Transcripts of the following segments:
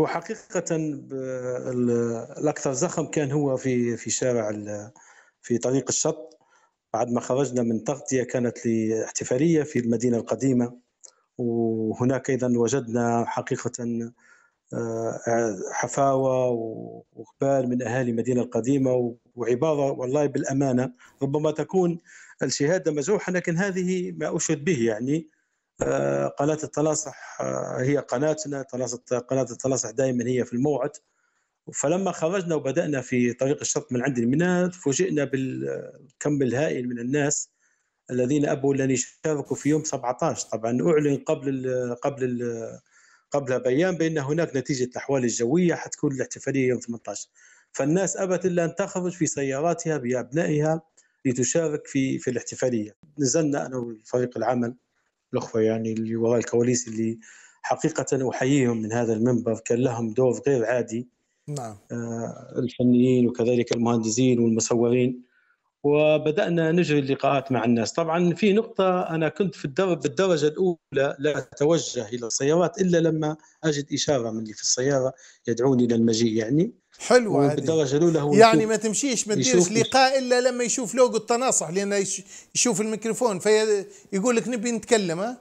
هو حقيقة الأكثر زخم كان هو في في شارع في طريق الشط بعد ما خرجنا من تغطية كانت لاحتفالية في المدينة القديمة وهناك أيضا وجدنا حقيقة آه، حفاوة وإقبال من أهالي المدينة القديمة وعبارة والله بالأمانة ربما تكون الشهادة مزوحة لكن هذه ما أشهد به يعني آه، قناة التلاصح آه، هي قناتنا قناة التلاصح دائما هي في الموعد فلما خرجنا وبدأنا في طريق الشط من عند الميناء فوجئنا بالكم الهائل من الناس الذين أبوا لن يشاركوا في يوم 17 طبعا أعلن قبل الـ قبل الـ قبل بيان بأن هناك نتيجة الأحوال الجوية حتكون الاحتفالية يوم 18 فالناس أبت إلا أن تخرج في سياراتها بأبنائها لتشارك في في الاحتفالية نزلنا أنا وفريق العمل الاخوه يعني اللي وراء الكواليس اللي حقيقه احييهم من هذا المنبر كان لهم دور غير عادي نعم آه الفنيين وكذلك المهندسين والمصورين وبدانا نجري اللقاءات مع الناس طبعا في نقطه انا كنت في الدرب بالدرجه الاولى لا اتوجه الى السيارات الا لما اجد اشاره من اللي في السياره يدعوني الى المجيء يعني حلو بالدرجه الاولى يعني ما تمشيش ما تديرش لقاء الا لما يشوف لوجو التناصح لانه يشوف الميكروفون فيقول لك نبي نتكلم ها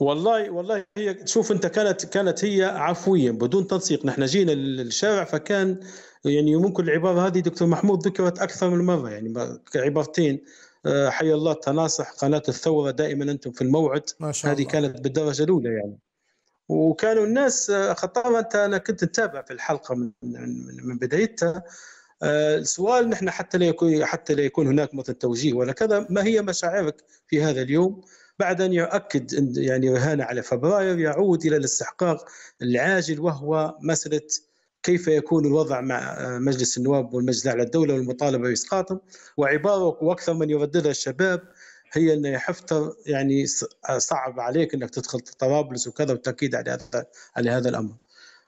والله والله هي شوف انت كانت كانت هي عفويا بدون تنسيق نحن جينا للشارع فكان يعني ممكن العباره هذه دكتور محمود ذكرت اكثر من مره يعني عبارتين آه، حي الله التناصح قناه الثوره دائما انتم في الموعد ما شاء الله. هذه كانت بالدرجه الاولى يعني وكانوا الناس خطاب انت انا كنت نتابع في الحلقه من من, من بدايتها آه، السؤال نحن حتى لا يكون حتى لا يكون هناك مثل توجيه ولا كذا ما هي مشاعرك في هذا اليوم بعد ان يؤكد يعني رهان على فبراير يعود الى الاستحقاق العاجل وهو مساله كيف يكون الوضع مع آه، مجلس النواب والمجلس الاعلى للدوله والمطالبه باسقاطهم وعباره واكثر من يرددها الشباب هي انه حفتر يعني صعب عليك انك تدخل طرابلس وكذا وتاكيد على يعني هذا على هذا الامر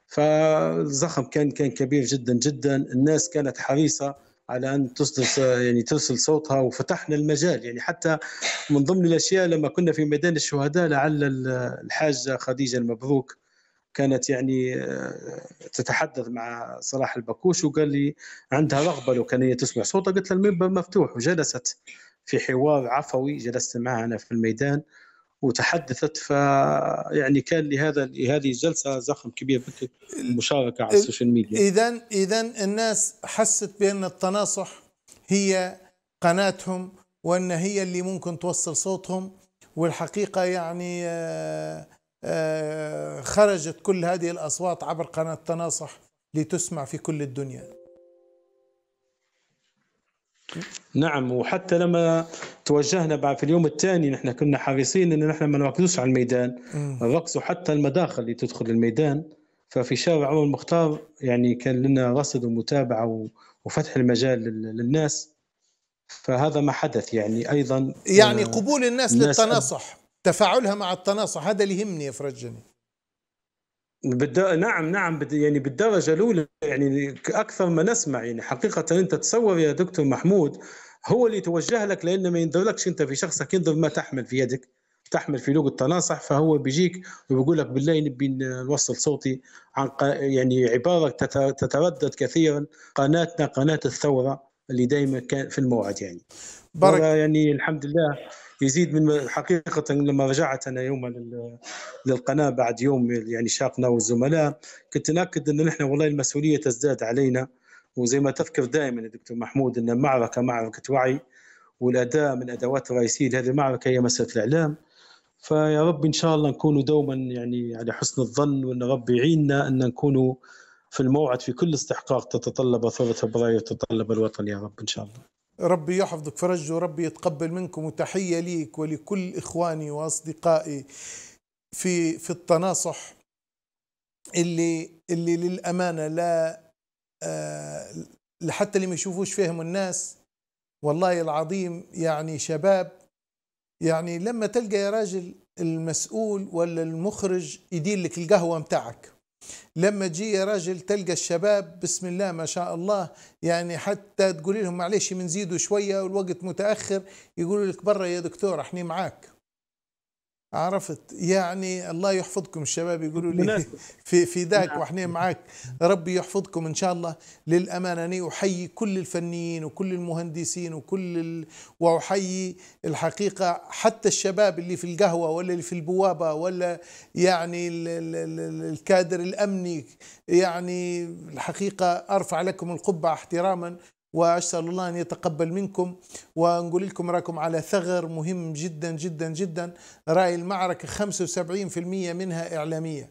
فالزخم كان كان كبير جدا جدا الناس كانت حريصه على ان تصدر يعني ترسل صوتها وفتحنا المجال يعني حتى من ضمن الاشياء لما كنا في ميدان الشهداء لعل الحاجه خديجه المبروك كانت يعني آه، تتحدث مع صلاح البكوش وقال لي عندها رغبه لو كان هي تسمع صوتها قلت لها المنبر مفتوح وجلست في حوار عفوي جلست معها انا في الميدان وتحدثت ف يعني كان لهذا لهذه الجلسه زخم كبير المشاركه على السوشيال ميديا اذا اذا الناس حست بان التناصح هي قناتهم وان هي اللي ممكن توصل صوتهم والحقيقه يعني آه، آه، خرجت كل هذه الاصوات عبر قناه التناصح لتسمع في كل الدنيا نعم وحتى لما توجهنا بعد في اليوم الثاني نحن كنا حريصين ان نحن ما نركزوش على الميدان نركزوا حتى المداخل اللي تدخل الميدان ففي شارع عمر المختار يعني كان لنا رصد ومتابعه وفتح المجال للناس فهذا ما حدث يعني ايضا يعني آه، قبول الناس, الناس للتناصح تفاعلها مع التناصح هذا اللي يهمني يا فرجني بالد... نعم نعم يعني بالدرجه الاولى يعني اكثر ما نسمع يعني حقيقه انت تصور يا دكتور محمود هو اللي يتوجه لك لان ما ينظرلكش انت في شخصك ينظر ما تحمل في يدك تحمل في لوج التناصح فهو بيجيك وبيقول لك بالله نبي نوصل صوتي عن ق... يعني عباره تتردد كثيرا قناتنا قناه الثوره اللي دائما كان في الموعد يعني بارك يعني الحمد لله يزيد من حقيقه لما رجعت انا يوما للقناه بعد يوم يعني شاقنا والزملاء كنت ناكد ان نحن والله المسؤوليه تزداد علينا وزي ما تذكر دائما دكتور محمود ان المعركه معركه وعي والاداه من ادوات الرئيسيه لهذه المعركه هي مساله الاعلام فيا رب ان شاء الله نكونوا دوما يعني على حسن الظن وان ربي يعيننا ان نكونوا في الموعد في كل استحقاق تتطلب ثورة فبراير تتطلب الوطن يا رب ان شاء الله ربي يحفظك فرج وربي يتقبل منكم وتحية ليك ولكل إخواني وأصدقائي في في التناصح اللي اللي للأمانة لا آه، لحتى اللي ما يشوفوش فيهم الناس والله العظيم يعني شباب يعني لما تلقى يا راجل المسؤول ولا المخرج يدير لك القهوة متاعك لما جي يا راجل تلقى الشباب بسم الله ما شاء الله يعني حتى تقولي لهم معلش بنزيدوا شويه والوقت متاخر يقولوا لك برا يا دكتور احنا معاك عرفت يعني الله يحفظكم الشباب يقولوا لي في في ذاك واحنا معاك ربي يحفظكم ان شاء الله للامانه انا احيي كل الفنيين وكل المهندسين وكل ال... واحيي الحقيقه حتى الشباب اللي في القهوه ولا اللي في البوابه ولا يعني ال... ال... الكادر الامني يعني الحقيقه ارفع لكم القبعه احتراما وأسأل الله أن يتقبل منكم ونقول لكم راكم على ثغر مهم جدا جدا جدا رأي المعركة 75% منها إعلامية